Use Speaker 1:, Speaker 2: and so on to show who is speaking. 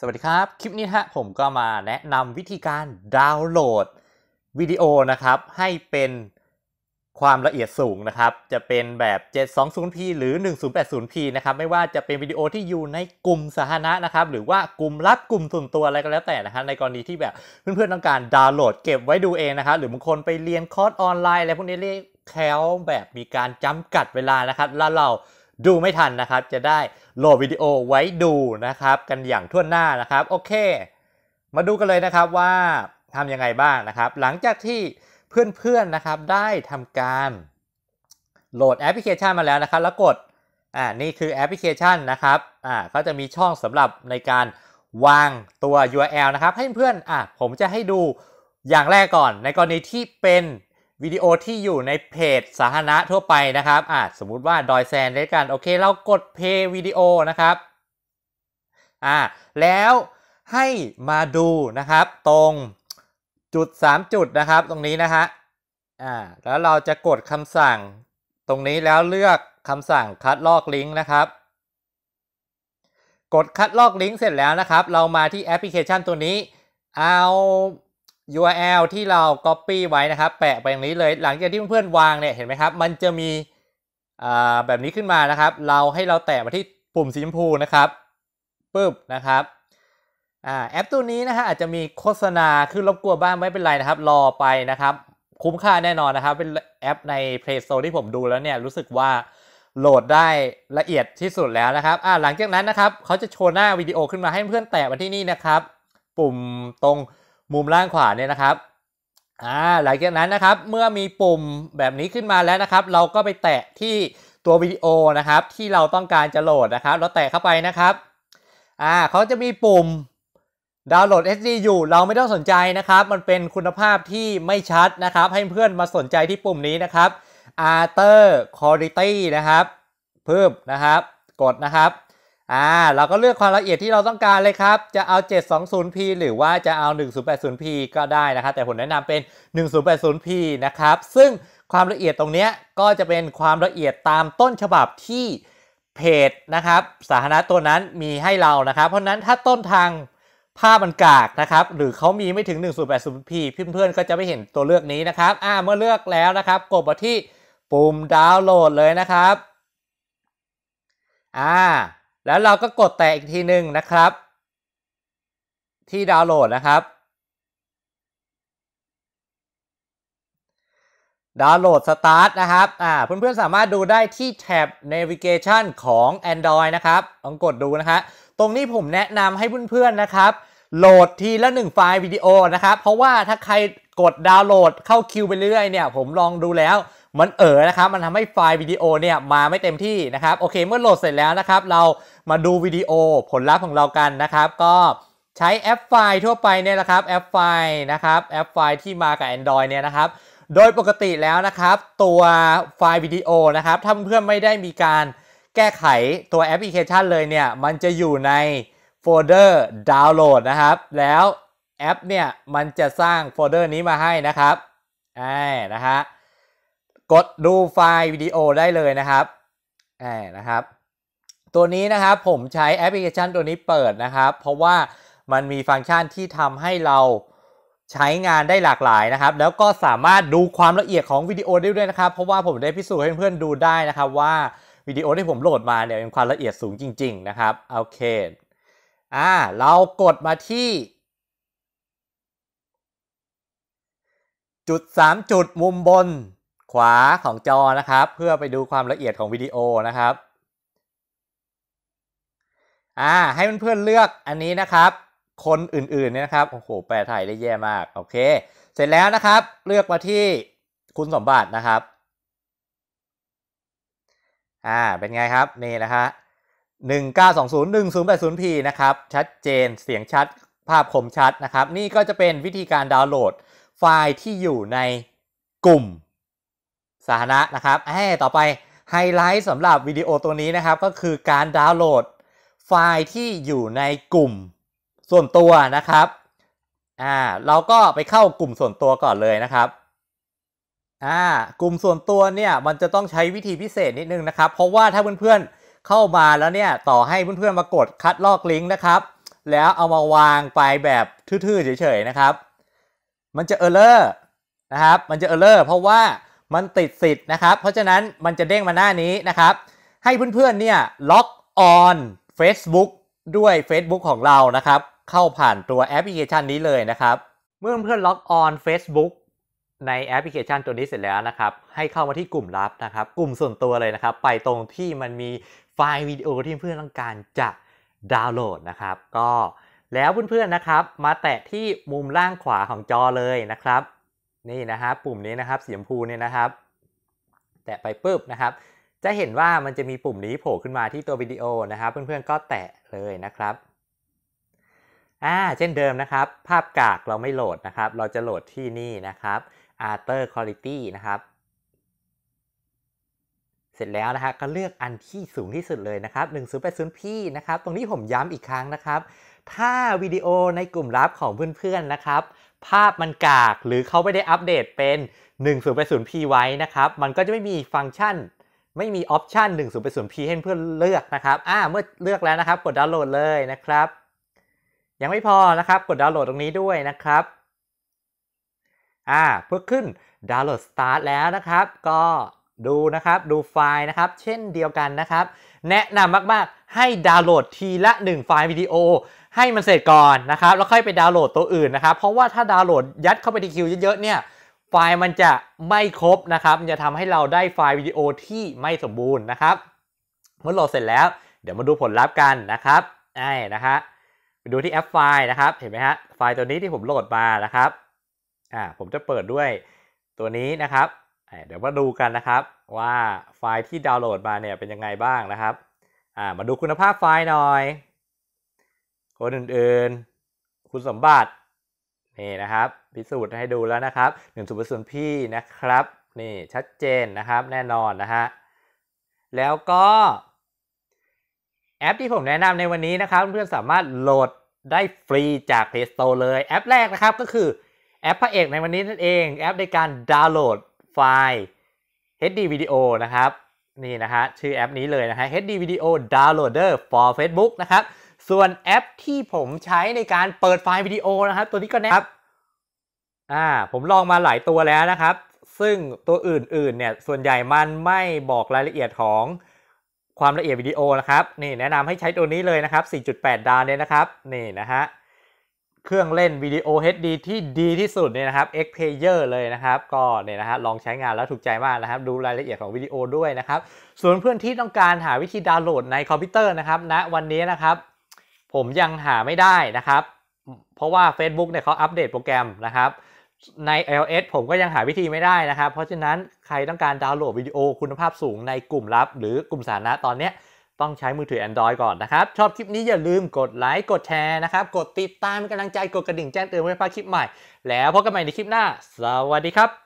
Speaker 1: สวัสดีครับ คลิปนี้ฮะผมก็มาแนะนำวิธีการดาวน์โหลดวิดีโอนะครับให้เป็นความละเอียดสูงนะครับจะเป็นแบบ 720p หรือ 1080p นะครับไม่ว่าจะเป็นวิดีโอที่อยู่ในกลุ่มสาธารณะนะครับหรือว่ากลุ่มลับกลุ่มส่วนตัวอะไรก็แล้วแต่นะฮะในกรณีที่แบบเพื่อนๆต้องการดาวน์โหลดเก็บไว้ดูเองนะครับหรือบางคนไปเรียนคอร์สออนไลน์อะไรพวกนี้เรียกแคลแบบมีการจำกัดเวลานะครับแล้วเราดูไม่ทันนะครับจะได้โหลดวิดีโอไว้ดูนะครับ กันอย่างทั่วหน้านะครับโอเค มาดูกันเลยนะครับว่าทำยังไงบ้างนะครับ หลังจากที่เพื่อนๆนะครับได้ทำการโหลดแอปพลิเคชันมาแล้วนะครับ แล้วกดอ่านี่คือแอปพลิเคชันนะครับอ่าก็จะมีช่องสำหรับในการวางตัว URL นะครับให้เพื่อนอ่ะผมจะให้ดูอย่างแรกก่อนในกรณีที่เป็นวิดีโอที่อยู่ในเพจสาธารณะทั่วไปนะครับอ่ะสมมุติว่าดอยแซนด้วยกัน โอเค เรากดเพย์วิดีโอนะครับอ่าแล้วให้มาดูนะครับตรงจุด 3 จุดนะครับตรงนี้นะฮะอ่าแล้วเราจะกดคำสั่ง ตรงนี้แล้วเลือกคำสั่งคัดลอกลิงก์นะครับ กดคัดลอกลิงก์เสร็จแล้วนะครับ เรามาที่แอปพลิเคชันตัวนี้เอา URL ที่เรา Copy ไว้นะครับ แปะไปอย่างนี้เลยหลังจากที่เพื่อนๆวางเนี่ย เห็นไหมครับ มันจะมีแบบนี้ขึ้นมานะครับ เราให้เราแตะมาที่ปุ่มสีชมพูนะครับปุ๊บนะครับ แอปตัวนี้นะฮะอาจจะมีโฆษณา ขึ้นรบกวนบ้างไม่เป็นไรนะครับ รอไปนะครับ คุ้มค่าแน่นอนนะครับ เป็นแอปใน Play Store ที่ผมดูแล้วเนี่ย รู้สึกว่าโหลดได้ละเอียดที่สุดแล้วนะครับหลังจากนั้นนะครับเขาจะโชว์หน้าวิดีโอขึ้นมาให้เพื่อนแตะมาที่นี่นะครับ ปุ่มตรงมุมล่างขวาเนี่ยนะครับ อ่า หลังจากนั้นนะครับ เมื่อมีปุ่มแบบนี้ขึ้นมาแล้วนะครับ เราก็ไปแตะที่ตัววิดีโอนะครับที่เราต้องการจะโหลดนะครับเราแตะเข้าไปนะครับ อ่า เขาจะมีปุ่มดาวน์โหลด SD อยู่ เราไม่ต้องสนใจนะครับ มันเป็นคุณภาพที่ไม่ชัดนะครับ ให้เพื่อนมาสนใจที่ปุ่มนี้นะครับ a r t e r Quality นะครับ เพิ่มนะครับ กดนะครับอ่าเราก็เลือกความละเอียดที่เราต้องการเลยครับ จะเอา 720p หรือว่าจะเอา 1080p ก็ได้นะครับ แต่ผมแนะนำเป็น 1080p นะครับ ซึ่งความละเอียดตรงนี้ก็จะเป็นความละเอียดตามต้นฉบับที่ เพจนะครับ สาธารณะตัวนั้นมีให้เรานะครับ เพราะนั้นถ้าต้นทางภาพมันกากนะครับ หรือเขามีไม่ถึง 1080p เพื่อนๆ ก็จะไม่เห็นตัวเลือกนี้นะครับอ่าเมื่อเลือกแล้วนะครับกดไปที่ปุ่มดาวน์โหลด เลยนะครับอ่าแล้วเราก็กดแตะอีกทีหนึ่งนะครับ ที่ดาวน์โหลดนะครับ ดาวน์โหลดสตาร์ทนะครับอ่าเพื่อนๆสามารถดูได้ที่แท็บ Navigation ของ Android นะครับลองกดดูนะฮะตรงนี้ผมแนะนำให้เพื่อนๆนะครับ โหลดทีละหนึ่งไฟล์วิดีโอนะครับ เพราะว่าถ้าใครกดดาวน์โหลด เข้าคิวไปเรื่อยเนี่ย ผมลองดูแล้วมันเอ๋อนะครับมันทำให้ไฟล์วิดีโอเนี่ยมาไม่เต็มที่นะครับโอเค เมื่อโหลดเสร็จแล้วนะครับ เรามาดูวิดีโอผลลัพธ์ของเรากันนะครับ ก็ใช้แอปไฟล์ทั่วไปเนี่ยนะครับแอปไฟล์นะครับแอปไฟล์ที่มากับ Android เนี่ยนะครับ โดยปกติแล้วนะครับ ตัวไฟล์วิดีโอนะครับถ้าเพื่อนไม่ได้มีการแก้ไขตัวแอปพลิเคชันเลยเนี่ย มันจะอยู่ในโฟลเดอร์ดาวน์โหลดนะครับแล้วแอปเนี่ยมันจะสร้างโฟลเดอร์นี้มาให้นะครับอ่านะฮะกดดูไฟล์วิดีโอได้เลยนะครับแหมนะครับ ตัวนี้นะครับผมใช้แอปพลิเคชันตัวนี้เปิดนะครับ เพราะว่ามันมีฟังก์ชันที่ทำให้เราใช้งานได้หลากหลายนะครับ แล้วก็สามารถดูความละเอียดของวิดีโอได้ด้วยนะครับ เพราะว่าผมได้พิสูจน์ให้เพื่อนๆดูได้นะครับ ว่าวิดีโอที่ผมโหลดมาเนี่ยมีความละเอียดสูงจริง ๆนะครับ โอเค อ่าเรากดมาที่ จุด 3 จุดมุมบนขวาของจอนะครับ เพื่อไปดูความละเอียดของวิดีโอนะครับอ่าให้เพื่อนๆเลือกอันนี้นะครับคนอื่นๆเนี่ยนะครับโอ้โหแปลไทยได้แย่มากโอเคเสร็จแล้วนะครับ เลือกมาที่คุณสมบัตินะครับอ่าเป็นไงครับนี่นะฮะ 1920-1080p นะครับ ชัดเจนเสียงชัดภาพคมชัดนะครับ นี่ก็จะเป็นวิธีการดาวน์โหลดไฟล์ที่อยู่ในกลุ่มสาธารณะนะครับแห้ต่อไปไฮไลท์สำหรับวิดีโอตัวนี้นะครับก็คือการดาวน์โหลดไฟล์ที่อยู่ในกลุ่มส่วนตัวนะครับ อ่าเราก็ไปเข้ากลุ่มส่วนตัวก่อนเลยนะครับ อ่ากลุ่มส่วนตัวเนี่ยมันจะต้องใช้วิธีพิเศษนิดนึงนะครับ เพราะว่าถ้าเพื่อนๆ เข้ามาแล้วเนี่ยต่อให้เพื่อนๆมากดคัดลอกลิงก์นะครับแล้วเอามาวางไปแบบทื่อๆเฉยๆนะครับ มันจะเออร์เลอร์นะครับมันจะเออร์เลอร์เพราะว่ามันติดสิทธิ์นะครับ เพราะฉะนั้นมันจะเด้งมาหน้านี้นะครับ ให้เพื่อนๆเนี่ยล็อกออน Facebook ด้วย Facebook ของเรานะครับ เข้าผ่านตัวแอปพลิเคชันนี้เลยนะครับ เมื่อเพื่อนล็อกออน Facebook ในแอปพลิเคชันตัวนี้เสร็จแล้วนะครับ ให้เข้ามาที่กลุ่มลับนะครับ กลุ่มส่วนตัวเลยนะครับ ไปตรงที่มันมีไฟล์วิดีโอที่เพื่อนต้องการจะดาวน์โหลดนะครับ ก็แล้ว เพื่อนๆนะครับ มาแตะที่มุมล่างขวาของจอเลยนะครับนี่นะครับปุ่มนี้นะครับสีชมพูเนี่ยนะครับ แตะไปปุ๊บนะครับ จะเห็นว่ามันจะมีปุ่มนี้โผล่ขึ้นมาที่ตัววิดีโอนะครับ เพื่อนๆก็แตะเลยนะครับอ่าเช่นเดิมนะครับ ภาพกากเราไม่โหลดนะครับ เราจะโหลดที่นี่นะครับ After Quality นะครับ เสร็จแล้วนะครับก็เลือกอันที่สูงที่สุดเลยนะครับ 1080p นะครับ ตรงนี้ผมย้ำอีกครั้งนะครับ ถ้าวิดีโอในกลุ่มลับของเพื่อนๆนะครับภาพมันกากหรือเขาไม่ได้อัปเดตเป็น 1080p ไว้นะครับ มันก็จะไม่มีฟังก์ชัน ไม่มีออปชัน 1080p ให้เพื่อนเลือกนะครับอ่าเมื่อเลือกแล้วนะครับกดดาวน์โหลดเลยนะครับ ยังไม่พอนะครับกดดาวน์โหลดตรงนี้ด้วยนะครับอ่าเพื่อขึ้นดาวน์โหลดสตาร์ทแล้วนะครับ ก็ดูนะครับดูไฟล์นะครับ เช่นเดียวกันนะครับ แนะนำมากๆให้ดาวน์โหลดทีละ 1 ไฟล์วิดีโอให้มันเสร็จก่อนนะครับแล้วค่อยไปดาวน์โหลดตัวอื่นนะครับเพราะว่าถ้าดาวน์โหลดยัดเข้าไปในคิวเยอะๆเนี่ยไฟล์มันจะไม่ครบนะครับ มันจะทำให้เราได้ไฟล์วิดีโอที่ไม่สมบูรณ์นะครับเมื่อโหลดเสร็จแล้ว เดี๋ยวมาดูผลลัพธ์กันนะครับไอ้นะฮะไปดูที่แอปไฟล์นะครับ เห็นไหมฮะไฟล์ตัวนี้ที่ผมโหลดมานะครับอ่าผมจะเปิดด้วยตัวนี้นะครับเดี๋ยวมาดูกันนะครับว่าไฟล์ที่ดาวน์โหลดมาเนี่ยเป็นยังไงบ้างนะครับอ่ามาดูคุณภาพไฟล์หน่อยคนอื่นๆ คุณสมบัตินี่นะครับ พิสูจน์ให้ดูแล้วนะครับหนึ่งส่วนพี่นะครับนี่ ชัดเจนนะครับแน่นอนนะฮะแล้วก็แอปที่ผมแนะนำในวันนี้นะครับ เพื่อนสามารถโหลดได้ฟรีจาก Play Store เลย แอปแรกนะครับก็คือ แอปพระเอกในวันนี้นั่นเองแอปในการดาวน์โหลดไฟล์ HD Video นะครับนี่นะฮะชื่อแอปนี้เลยนะฮะ HD Video Downloader for Facebook นะครับส่วนแอปที่ผมใช้ในการเปิดไฟล์วิดีโอนะครับ ตัวนี้ก็นะครับ อ่าผมลองมาหลายตัวแล้วนะครับ ซึ่งตัวอื่นๆเนี่ย ส่วนใหญ่มันไม่บอกรายละเอียดของความละเอียดวิดีโอนะครับนี่แนะนำให้ใช้ตัวนี้เลยนะครับ 4.8 ดาวเนี่ยนะครับ นี่นะฮะเครื่องเล่นวิดีโอ HD ที่ดีที่สุดเนี่ยนะครับ X Player เลยนะครับ ก็เนี่ยนะฮะลองใช้งานแล้วถูกใจมากนะครับ ดูรายละเอียดของวิดีโอด้วยนะครับ ส่วนเพื่อนที่ต้องการหาวิธีดาวน์โหลดในคอมพิวเตอร์นะครับณนะวันนี้นะครับผมยังหาไม่ได้นะครับ เพราะว่า Facebook เนี่ยเขาอัปเดตโปรแกรมนะครับ ใน iOS ผมก็ยังหาวิธีไม่ได้นะครับ เพราะฉะนั้นใครต้องการดาวน์โหลดวิดีโอคุณภาพสูงในกลุ่มลับ หรือกลุ่มสาธารณะตอนนี้ ต้องใช้มือถือ Android ก่อนนะครับ ชอบคลิปนี้อย่าลืมกดไลค์กดแชร์นะครับ กดติดตามเป็นกำลังใจกดกระดิ่งแจ้งเตือนเวัาคลิปใหม่ แล้วพบกันใหม่ในคลิปหน้า สวัสดีครับ